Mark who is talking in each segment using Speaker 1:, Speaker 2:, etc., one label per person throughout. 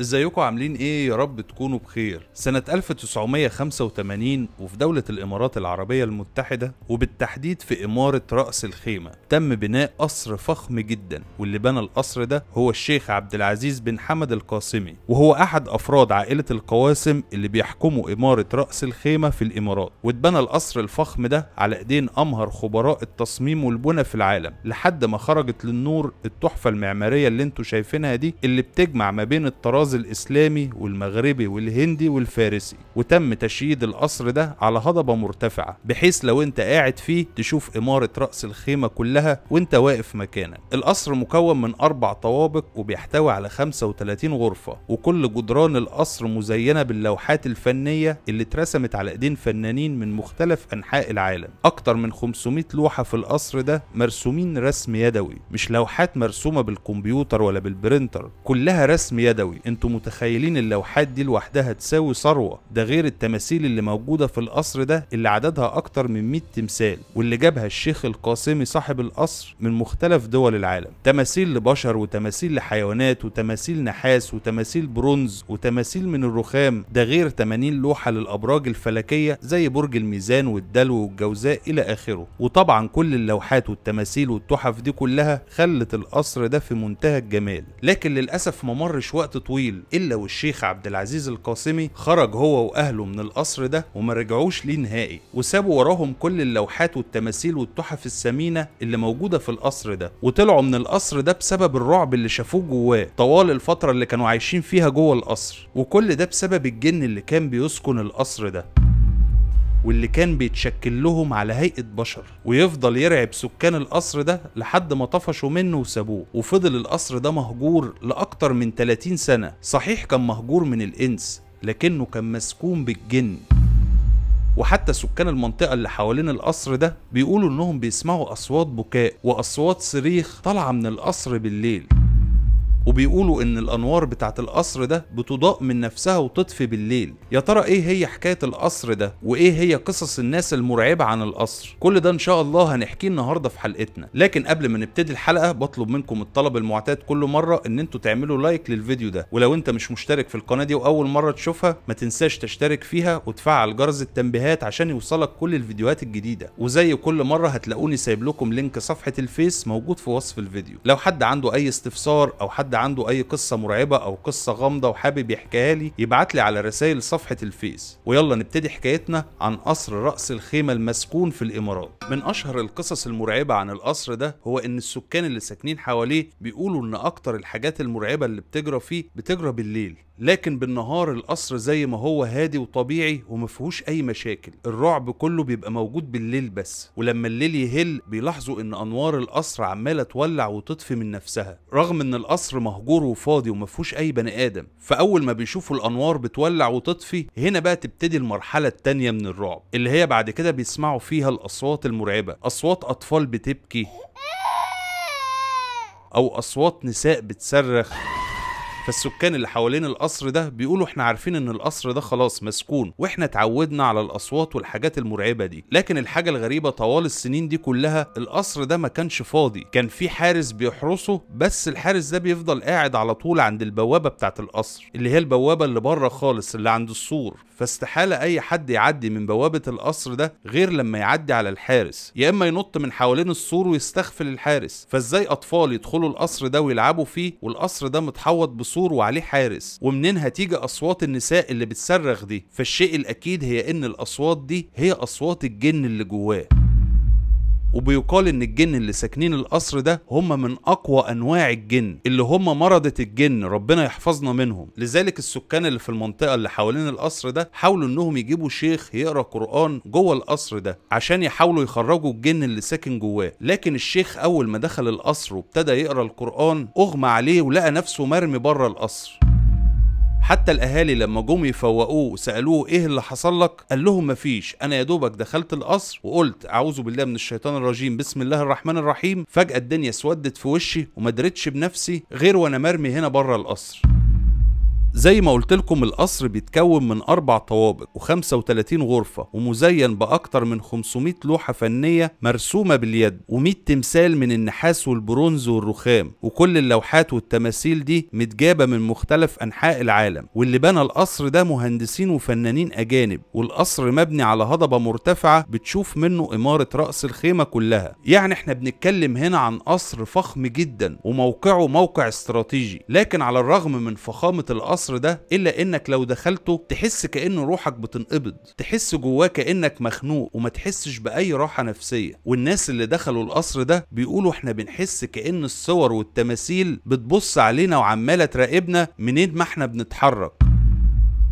Speaker 1: ازيكم عاملين ايه يا رب تكونوا بخير سنة 1985 وفي دولة الامارات العربية المتحدة وبالتحديد في امارة رأس الخيمة تم بناء قصر فخم جدا واللي بنى القصر ده هو الشيخ عبد العزيز بن حمد القاسمي وهو احد افراد عائلة القواسم اللي بيحكموا امارة رأس الخيمة في الامارات واتبنى القصر الفخم ده على ايدين امهر خبراء التصميم والبنى في العالم لحد ما خرجت للنور التحفة المعمارية اللي انتوا شايفينها دي اللي بتجمع ما بين الطراز الطراز الإسلامي والمغربي والهندي والفارسي وتم تشييد القصر ده على هضبة مرتفعة بحيث لو انت قاعد فيه تشوف إمارة رأس الخيمة كلها وانت واقف مكانك القصر مكون من أربع طوابق وبيحتوي على 35 غرفة وكل جدران القصر مزينة باللوحات الفنية اللي اترسمت على ايدين فنانين من مختلف أنحاء العالم أكتر من 500 لوحة في القصر ده مرسومين رسم يدوي مش لوحات مرسومة بالكمبيوتر ولا بالبرنتر كلها رسم يدوي انتوا متخيلين اللوحات دي لوحدها تساوي ثروة ده غير التماثيل اللي موجودة في القصر ده اللي عددها أكتر من 100 تمثال واللي جابها الشيخ القاسمي صاحب القصر من مختلف دول العالم تماثيل لبشر وتماثيل لحيوانات وتماثيل نحاس وتماثيل برونز وتماثيل من الرخام ده غير 80 لوحة للأبراج الفلكية زي برج الميزان والدلو والجوزاء إلى آخره وطبعا كل اللوحات والتماثيل والتحف دي كلها خلت القصر ده في منتهى الجمال لكن للأسف ما مرش وقت طويل إلا والشيخ عبد العزيز القاسمي خرج هو أهله من القصر ده وما رجعوش ليه نهائي وسابوا وراهم كل اللوحات والتماثيل والتحف الثمينة اللي موجودة في القصر ده وطلعوا من القصر ده بسبب الرعب اللي شافوه جواه طوال الفترة اللي كانوا عايشين فيها جوه القصر وكل ده بسبب الجن اللي كان بيسكن القصر ده واللي كان بيتشكل لهم على هيئة بشر ويفضل يرعب سكان القصر ده لحد ما طفشوا منه وسابوه وفضل القصر ده مهجور لأكتر من 30 سنة صحيح كان مهجور من الإنس لكنه كان مسكون بالجن وحتى سكان المنطقة اللي حوالين القصر ده بيقولوا انهم بيسمعوا اصوات بكاء واصوات صريخ طالعة من القصر بالليل وبيقولوا ان الانوار بتاعت القصر ده بتضاء من نفسها وتطفي بالليل يا ترى ايه هي حكايه القصر ده وايه هي قصص الناس المرعبه عن القصر كل ده ان شاء الله هنحكيه النهارده في حلقتنا لكن قبل ما نبتدي الحلقه بطلب منكم الطلب المعتاد كل مره ان انتوا تعملوا لايك للفيديو ده ولو انت مش مشترك في القناه دي واول مره تشوفها ما تنساش تشترك فيها وتفعل جرس التنبيهات عشان يوصلك كل الفيديوهات الجديده وزي كل مره هتلاقوني سايب لكم لينك صفحه الفيس موجود في وصف الفيديو لو حد عنده اي استفسار او حد عنده اي قصه مرعبه او قصه غامضه وحابب يحكيها لي يبعت لي على رسائل صفحه الفيس ويلا نبتدي حكايتنا عن قصر راس الخيمه المسكون في الامارات من اشهر القصص المرعبه عن القصر ده هو ان السكان اللي ساكنين حواليه بيقولوا ان اكتر الحاجات المرعبه اللي بتجرى فيه بتجرى بالليل لكن بالنهار القصر زي ما هو هادي وطبيعي ومفيهوش اي مشاكل الرعب كله بيبقى موجود بالليل بس ولما الليل يهل بيلاحظوا ان انوار القصر عماله تولع وتطفي من نفسها رغم ان القصر مهجور وفاضي ومفيهوش اي بني ادم فاول ما بيشوفوا الانوار بتولع وتطفي هنا بقى تبتدي المرحله التانيه من الرعب اللي هي بعد كده بيسمعوا فيها الاصوات المرعبه اصوات اطفال بتبكي او اصوات نساء بتصرخ فالسكان اللي حوالين القصر ده بيقولوا احنا عارفين ان القصر ده خلاص مسكون واحنا اتعودنا على الاصوات والحاجات المرعبه دي لكن الحاجه الغريبه طوال السنين دي كلها القصر ده ما كانش فاضي كان في حارس بيحرسه بس الحارس ده بيفضل قاعد على طول عند البوابه بتاعه القصر اللي هي البوابه اللي بره خالص اللي عند السور فاستحاله اي حد يعدي من بوابه القصر ده غير لما يعدي على الحارس يا اما ينط من حوالين السور ويستغفل الحارس فازاي اطفال يدخلوا القصر ده ويلعبوا فيه والقصر ده متحوط بصور سور وعليه حارس ومنين هتيجي اصوات النساء اللي بتصرخ دي فالشيء الاكيد هي ان الاصوات دي هي اصوات الجن اللي جواه وبيقال ان الجن اللي ساكنين القصر ده هم من اقوى انواع الجن اللي هم مرضة الجن ربنا يحفظنا منهم لذلك السكان اللي في المنطقة اللي حوالين القصر ده حاولوا انهم يجيبوا شيخ يقرا قرآن جوه القصر ده عشان يحاولوا يخرجوا الجن اللي ساكن جواه لكن الشيخ اول ما دخل القصر وابتدى يقرا القرآن اغمى عليه ولقى نفسه مرمي بره القصر حتى الاهالي لما جم يفوقوه وسالوه ايه اللي حصل لك قال لهم مفيش انا يا دوبك دخلت القصر وقلت اعوذ بالله من الشيطان الرجيم بسم الله الرحمن الرحيم فجاه الدنيا اسودت في وشي وما بنفسي غير وانا مرمي هنا بره القصر زي ما قلت لكم القصر بيتكون من أربع طوابق و35 غرفة ومزين بأكتر من 500 لوحة فنية مرسومة باليد و100 تمثال من النحاس والبرونز والرخام وكل اللوحات والتماثيل دي متجابة من مختلف أنحاء العالم واللي بنى القصر ده مهندسين وفنانين أجانب والقصر مبني على هضبة مرتفعة بتشوف منه إمارة رأس الخيمة كلها يعني احنا بنتكلم هنا عن قصر فخم جدا وموقعه موقع استراتيجي لكن على الرغم من فخامة القصر القصر ده الا انك لو دخلته تحس كان روحك بتنقبض تحس جواه كانك مخنوق وما تحسش باي راحه نفسيه والناس اللي دخلوا القصر ده بيقولوا احنا بنحس كان الصور والتماثيل بتبص علينا وعماله تراقبنا منين ما احنا بنتحرك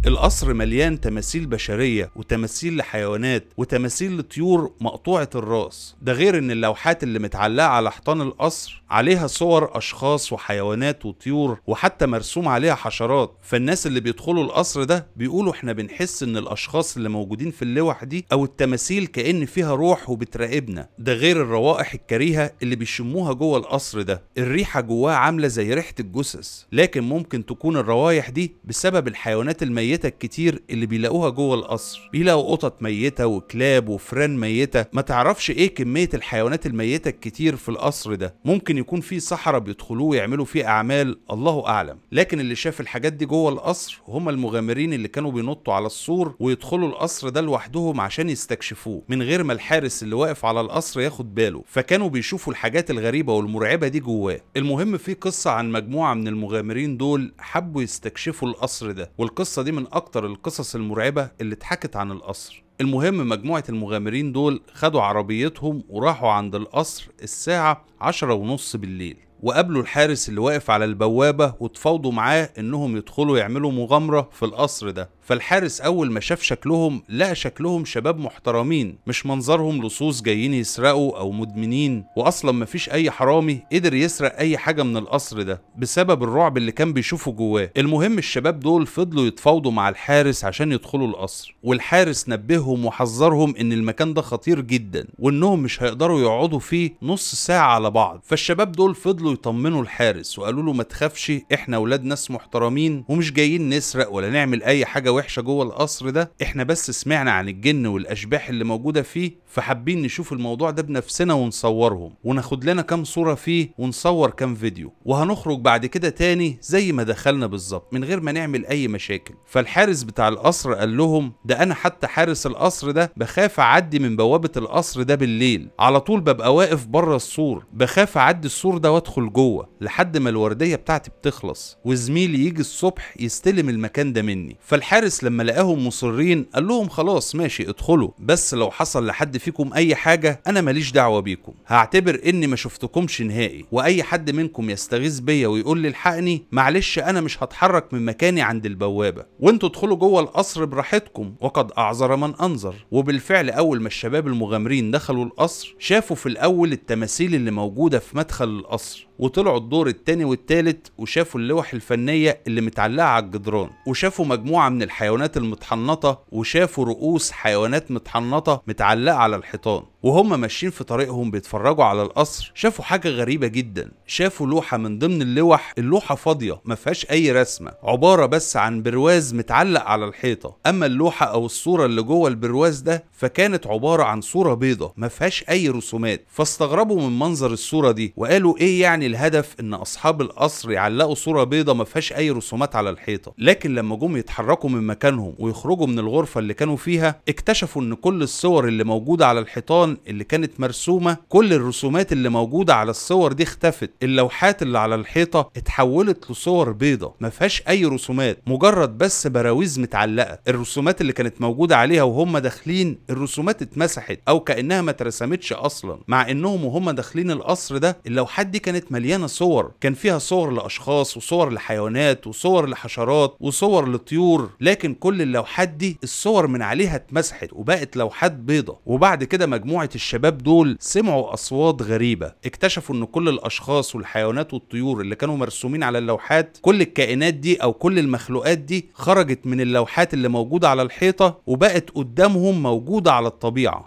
Speaker 1: القصر مليان تماثيل بشرية وتماثيل لحيوانات وتماثيل لطيور مقطوعة الراس ده غير ان اللوحات اللي متعلقة على حيطان القصر عليها صور اشخاص وحيوانات وطيور وحتى مرسوم عليها حشرات فالناس اللي بيدخلوا القصر ده بيقولوا احنا بنحس ان الاشخاص اللي موجودين في اللوح دي او التماثيل كأن فيها روح وبتراقبنا ده غير الروائح الكريهة اللي بيشموها جوه القصر ده الريحة جواه عاملة زي ريحة الجثث لكن ممكن تكون الروايح دي بسبب الحيوانات الميتة الميته الكتير اللي بيلاقوها جوه القصر بيلاقوا قطط ميته وكلاب وفران ميته ما تعرفش ايه كميه الحيوانات الميته الكتير في القصر ده ممكن يكون في صحراء بيدخلوه ويعملوا فيه اعمال الله اعلم لكن اللي شاف الحاجات دي جوه القصر هم المغامرين اللي كانوا بينطوا على السور ويدخلوا القصر ده لوحدهم عشان يستكشفوه من غير ما الحارس اللي واقف على القصر ياخد باله فكانوا بيشوفوا الحاجات الغريبه والمرعبه دي جواه المهم في قصه عن مجموعه من المغامرين دول حبوا يستكشفوا القصر ده والقصه دي من من أكتر القصص المرعبة اللي اتحكت عن القصر المهم مجموعة المغامرين دول خدوا عربيتهم وراحوا عند القصر الساعة عشرة ونص بالليل وقابلوا الحارس اللي واقف على البوابة وتفاوضوا معاه انهم يدخلوا يعملوا مغامرة في القصر ده فالحارس اول ما شاف شكلهم لقى شكلهم شباب محترمين مش منظرهم لصوص جايين يسرقوا او مدمنين واصلا مفيش اي حرامي قدر يسرق اي حاجه من القصر ده بسبب الرعب اللي كان بيشوفه جواه المهم الشباب دول فضلوا يتفاوضوا مع الحارس عشان يدخلوا القصر والحارس نبههم وحذرهم ان المكان ده خطير جدا وانهم مش هيقدروا يقعدوا فيه نص ساعه على بعض فالشباب دول فضلوا يطمنوا الحارس وقالوا له ما تخافش احنا اولاد ناس محترمين ومش جايين نسرق ولا نعمل اي حاجه وحشه جوه القصر ده احنا بس سمعنا عن الجن والاشباح اللي موجوده فيه فحابين نشوف الموضوع ده بنفسنا ونصورهم وناخد لنا كام صوره فيه ونصور كام فيديو وهنخرج بعد كده تاني زي ما دخلنا بالظبط من غير ما نعمل اي مشاكل فالحارس بتاع القصر قال لهم ده انا حتى حارس القصر ده بخاف اعدي من بوابه القصر ده بالليل على طول ببقى واقف بره السور بخاف اعدي السور ده وادخل جوه لحد ما الورديه بتاعتي بتخلص وزميلي يجي الصبح يستلم المكان ده مني فالحارس الحارس لما لقاهم مصرين قال لهم خلاص ماشي ادخلوا بس لو حصل لحد فيكم اي حاجه انا ماليش دعوه بيكم هعتبر اني ما شفتكمش نهائي واي حد منكم يستغيث بيا ويقول لي الحقني معلش انا مش هتحرك من مكاني عند البوابه وانتوا ادخلوا جوه القصر براحتكم وقد اعذر من انظر وبالفعل اول ما الشباب المغامرين دخلوا القصر شافوا في الاول التماثيل اللي موجوده في مدخل القصر وطلعوا الدور التاني والتالت وشافوا اللوح الفنية اللي متعلقة على الجدران وشافوا مجموعة من الحيوانات المتحنطة وشافوا رؤوس حيوانات متحنطة متعلقة على الحيطان وهم ماشيين في طريقهم بيتفرجوا على القصر شافوا حاجة غريبة جدا شافوا لوحة من ضمن اللوح اللوحة فاضية ما فيهاش أي رسمة عبارة بس عن برواز متعلق على الحيطة أما اللوحة أو الصورة اللي جوه البرواز ده فكانت عبارة عن صورة بيضة ما فيهاش أي رسومات فاستغربوا من منظر الصورة دي وقالوا إيه يعني الهدف إن أصحاب القصر يعلقوا صورة بيضة ما فيهاش أي رسومات على الحيطة لكن لما جم يتحركوا من مكانهم ويخرجوا من الغرفة اللي كانوا فيها اكتشفوا إن كل الصور اللي موجودة على الحيطان اللي كانت مرسومه كل الرسومات اللي موجوده على الصور دي اختفت اللوحات اللي على الحيطه اتحولت لصور بيضة ما فيهاش اي رسومات مجرد بس براويز متعلقه الرسومات اللي كانت موجوده عليها وهم داخلين الرسومات اتمسحت او كانها ما اترسمتش اصلا مع انهم وهم داخلين القصر ده اللوحات دي كانت مليانه صور كان فيها صور لاشخاص وصور لحيوانات وصور لحشرات وصور لطيور لكن كل اللوحات دي الصور من عليها اتمسحت وبقت لوحات بيضة وبعد كده مجموعه مجموعة الشباب دول سمعوا أصوات غريبة اكتشفوا أن كل الأشخاص والحيوانات والطيور اللي كانوا مرسومين على اللوحات كل الكائنات دي أو كل المخلوقات دي خرجت من اللوحات اللي موجودة على الحيطة وبقت قدامهم موجودة على الطبيعة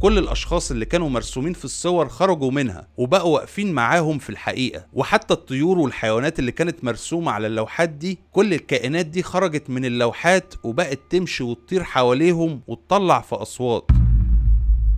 Speaker 1: كل الاشخاص اللي كانوا مرسومين في الصور خرجوا منها وبقوا واقفين معاهم في الحقيقه وحتى الطيور والحيوانات اللي كانت مرسومه على اللوحات دي كل الكائنات دي خرجت من اللوحات وبقت تمشي وتطير حواليهم وتطلع في اصوات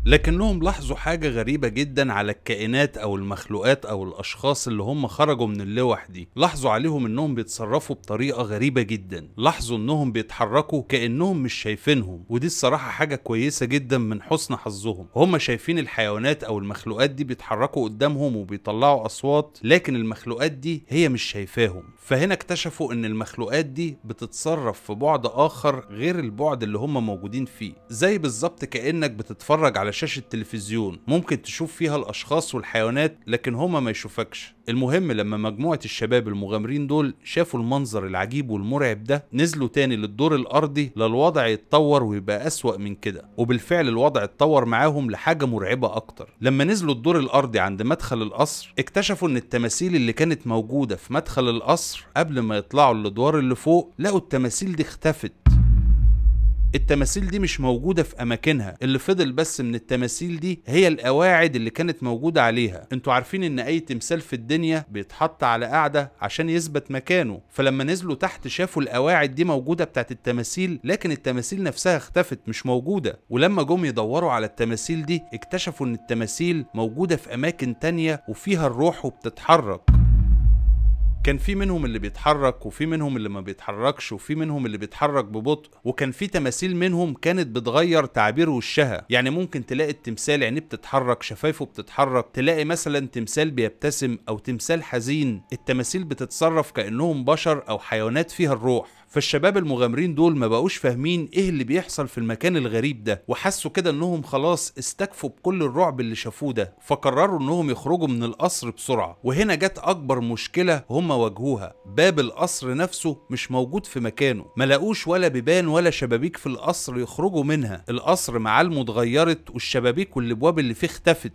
Speaker 1: لكنهم لاحظوا حاجة غريبة جدا على الكائنات أو المخلوقات أو الأشخاص اللي هم خرجوا من اللوح دي لاحظوا عليهم إنهم بيتصرفوا بطريقة غريبة جدا لاحظوا إنهم بيتحركوا كأنهم مش شايفينهم ودي الصراحة حاجة كويسة جدا من حسن حظهم هم شايفين الحيوانات أو المخلوقات دي بيتحركوا قدامهم وبيطلعوا أصوات لكن المخلوقات دي هي مش شايفاهم فهنا اكتشفوا إن المخلوقات دي بتتصرف في بعد آخر غير البعد اللي هم موجودين فيه زي بالظبط كأنك بتتفرج على شاشة تلفزيون ممكن تشوف فيها الأشخاص والحيوانات لكن هما ما يشوفكش المهم لما مجموعة الشباب المغامرين دول شافوا المنظر العجيب والمرعب ده نزلوا تاني للدور الأرضي للوضع يتطور ويبقى أسوأ من كده وبالفعل الوضع اتطور معاهم لحاجة مرعبة أكتر لما نزلوا الدور الأرضي عند مدخل القصر اكتشفوا إن التماثيل اللي كانت موجودة في مدخل القصر قبل ما يطلعوا الأدوار اللي فوق لقوا التماثيل دي اختفت التماثيل دي مش موجودة في أماكنها اللي فضل بس من التماثيل دي هي القواعد اللي كانت موجودة عليها انتوا عارفين ان أي تمثال في الدنيا بيتحط على قاعدة عشان يثبت مكانه فلما نزلوا تحت شافوا القواعد دي موجودة بتاعت التماثيل لكن التماثيل نفسها اختفت مش موجودة ولما جم يدوروا على التماثيل دي اكتشفوا ان التماثيل موجودة في أماكن تانية وفيها الروح وبتتحرك كان في منهم اللي بيتحرك وفي منهم اللي ما بيتحركش وفي منهم اللي بيتحرك ببطء وكان في تماثيل منهم كانت بتغير تعبير وشها يعني ممكن تلاقي التمثال عينيه بتتحرك شفايفه بتتحرك تلاقي مثلا تمثال بيبتسم او تمثال حزين التماثيل بتتصرف كانهم بشر او حيوانات فيها الروح فالشباب المغامرين دول ما بقوش فاهمين ايه اللي بيحصل في المكان الغريب ده وحسوا كده انهم خلاص استكفوا بكل الرعب اللي شافوه ده فقرروا انهم يخرجوا من القصر بسرعه وهنا جت اكبر مشكله هم واجهوها باب القصر نفسه مش موجود في مكانه ما لقوش ولا بيبان ولا شبابيك في القصر يخرجوا منها القصر معالمه اتغيرت والشبابيك والابواب اللي فيه اختفت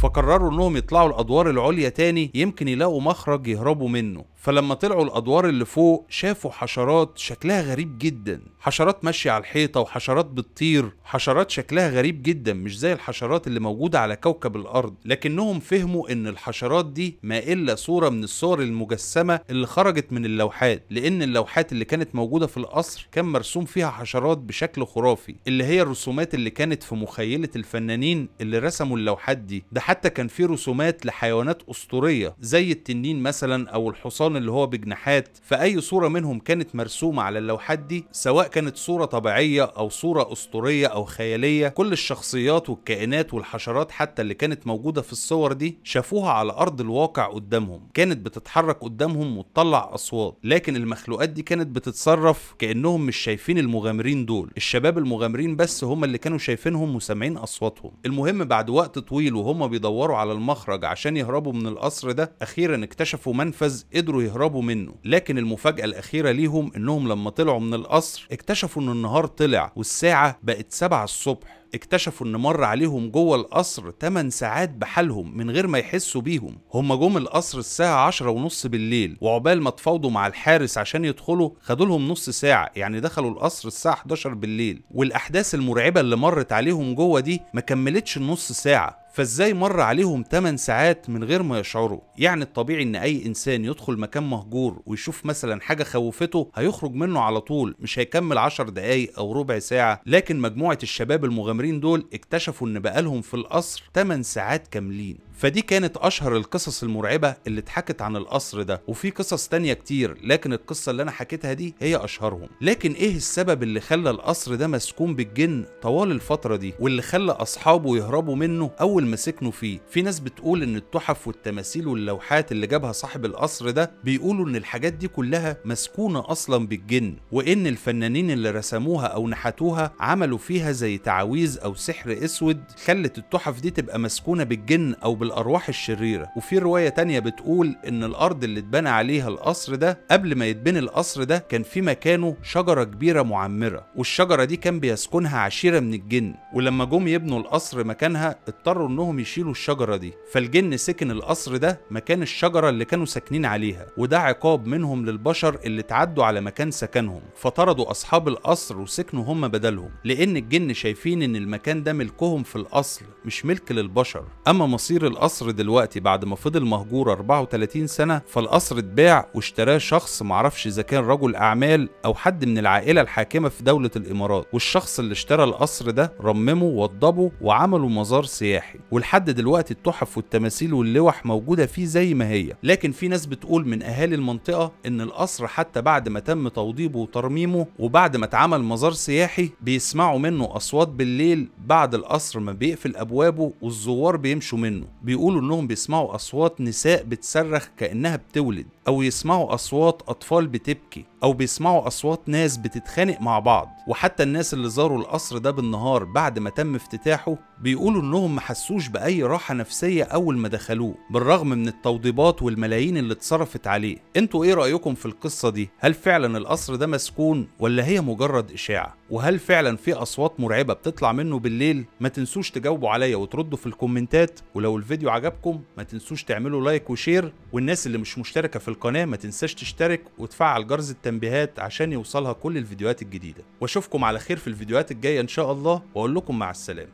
Speaker 1: فقرروا انهم يطلعوا الادوار العليا تاني يمكن يلاقوا مخرج يهربوا منه فلما طلعوا الادوار اللي فوق شافوا حشرات شكلها غريب جدا حشرات ماشيه على الحيطه وحشرات بتطير حشرات شكلها غريب جدا مش زي الحشرات اللي موجوده على كوكب الارض لكنهم فهموا ان الحشرات دي ما الا صوره من الصور المجسمه اللي خرجت من اللوحات لان اللوحات اللي كانت موجوده في القصر كان مرسوم فيها حشرات بشكل خرافي اللي هي الرسومات اللي كانت في مخيله الفنانين اللي رسموا اللوحات دي ده حتى كان في رسومات لحيوانات اسطوريه زي التنين مثلا او الحصان الحيطان اللي هو بجناحات فأي صورة منهم كانت مرسومة على اللوحات دي سواء كانت صورة طبيعية أو صورة أسطورية أو خيالية كل الشخصيات والكائنات والحشرات حتى اللي كانت موجودة في الصور دي شافوها على أرض الواقع قدامهم كانت بتتحرك قدامهم وتطلع أصوات لكن المخلوقات دي كانت بتتصرف كأنهم مش شايفين المغامرين دول الشباب المغامرين بس هم اللي كانوا شايفينهم وسامعين أصواتهم المهم بعد وقت طويل وهم بيدوروا على المخرج عشان يهربوا من القصر ده أخيرا اكتشفوا منفذ قدروا قدروا يهربوا منه لكن المفاجأة الأخيرة ليهم إنهم لما طلعوا من القصر اكتشفوا إن النهار طلع والساعة بقت 7 الصبح اكتشفوا ان مر عليهم جوه القصر 8 ساعات بحالهم من غير ما يحسوا بيهم هم جم القصر الساعة عشرة ونص بالليل وعقبال ما اتفاوضوا مع الحارس عشان يدخلوا خدوا لهم نص ساعة يعني دخلوا القصر الساعة 11 بالليل والاحداث المرعبة اللي مرت عليهم جوه دي ما كملتش النص ساعة فازاي مر عليهم 8 ساعات من غير ما يشعروا يعني الطبيعي ان اي انسان يدخل مكان مهجور ويشوف مثلا حاجه خوفته هيخرج منه على طول مش هيكمل 10 دقايق او ربع ساعه لكن مجموعه الشباب المغامرين دول اكتشفوا ان بقالهم في القصر 8 ساعات كاملين فدي كانت أشهر القصص المرعبة اللي اتحكت عن القصر ده وفي قصص تانية كتير لكن القصة اللي أنا حكيتها دي هي أشهرهم لكن إيه السبب اللي خلى القصر ده مسكون بالجن طوال الفترة دي واللي خلى أصحابه يهربوا منه أول ما سكنوا فيه في ناس بتقول إن التحف والتماثيل واللوحات اللي جابها صاحب القصر ده بيقولوا إن الحاجات دي كلها مسكونة أصلا بالجن وإن الفنانين اللي رسموها أو نحتوها عملوا فيها زي تعاويذ أو سحر أسود خلت التحف دي تبقى مسكونة بالجن أو بال بالارواح الشريره وفي روايه تانية بتقول ان الارض اللي اتبنى عليها القصر ده قبل ما يتبني القصر ده كان في مكانه شجره كبيره معمره والشجره دي كان بيسكنها عشيره من الجن ولما جم يبنوا القصر مكانها اضطروا انهم يشيلوا الشجره دي فالجن سكن القصر ده مكان الشجره اللي كانوا ساكنين عليها وده عقاب منهم للبشر اللي تعدوا على مكان سكنهم فطردوا اصحاب القصر وسكنوا هم بدلهم لان الجن شايفين ان المكان ده ملكهم في الاصل مش ملك للبشر أما مصير القصر دلوقتي بعد ما فضل مهجور 34 سنة فالقصر اتباع واشتراه شخص معرفش إذا كان رجل أعمال أو حد من العائلة الحاكمة في دولة الإمارات والشخص اللي اشترى القصر ده رممه وضبه وعمله مزار سياحي ولحد دلوقتي التحف والتماثيل واللوح موجودة فيه زي ما هي لكن في ناس بتقول من أهالي المنطقة إن القصر حتى بعد ما تم توضيبه وترميمه وبعد ما اتعمل مزار سياحي بيسمعوا منه أصوات بالليل بعد القصر ما بيقفل ابوابه أبوابه والزوار بيمشوا منه بيقولوا إنهم بيسمعوا أصوات نساء بتصرخ كأنها بتولد أو يسمعوا أصوات أطفال بتبكي أو بيسمعوا أصوات ناس بتتخانق مع بعض وحتى الناس اللي زاروا القصر ده بالنهار بعد ما تم افتتاحه بيقولوا انهم ما حسوش باي راحه نفسيه اول ما دخلوه بالرغم من التوضيبات والملايين اللي اتصرفت عليه انتوا ايه رايكم في القصه دي هل فعلا القصر ده مسكون ولا هي مجرد اشاعه وهل فعلا في اصوات مرعبه بتطلع منه بالليل ما تنسوش تجاوبوا عليا وتردوا في الكومنتات ولو الفيديو عجبكم ما تنسوش تعملوا لايك وشير والناس اللي مش مشتركه في القناه ما تنساش تشترك وتفعل جرس التنبيهات عشان يوصلها كل الفيديوهات الجديده واشوفكم على خير في الفيديوهات الجايه ان شاء الله واقول لكم مع السلامه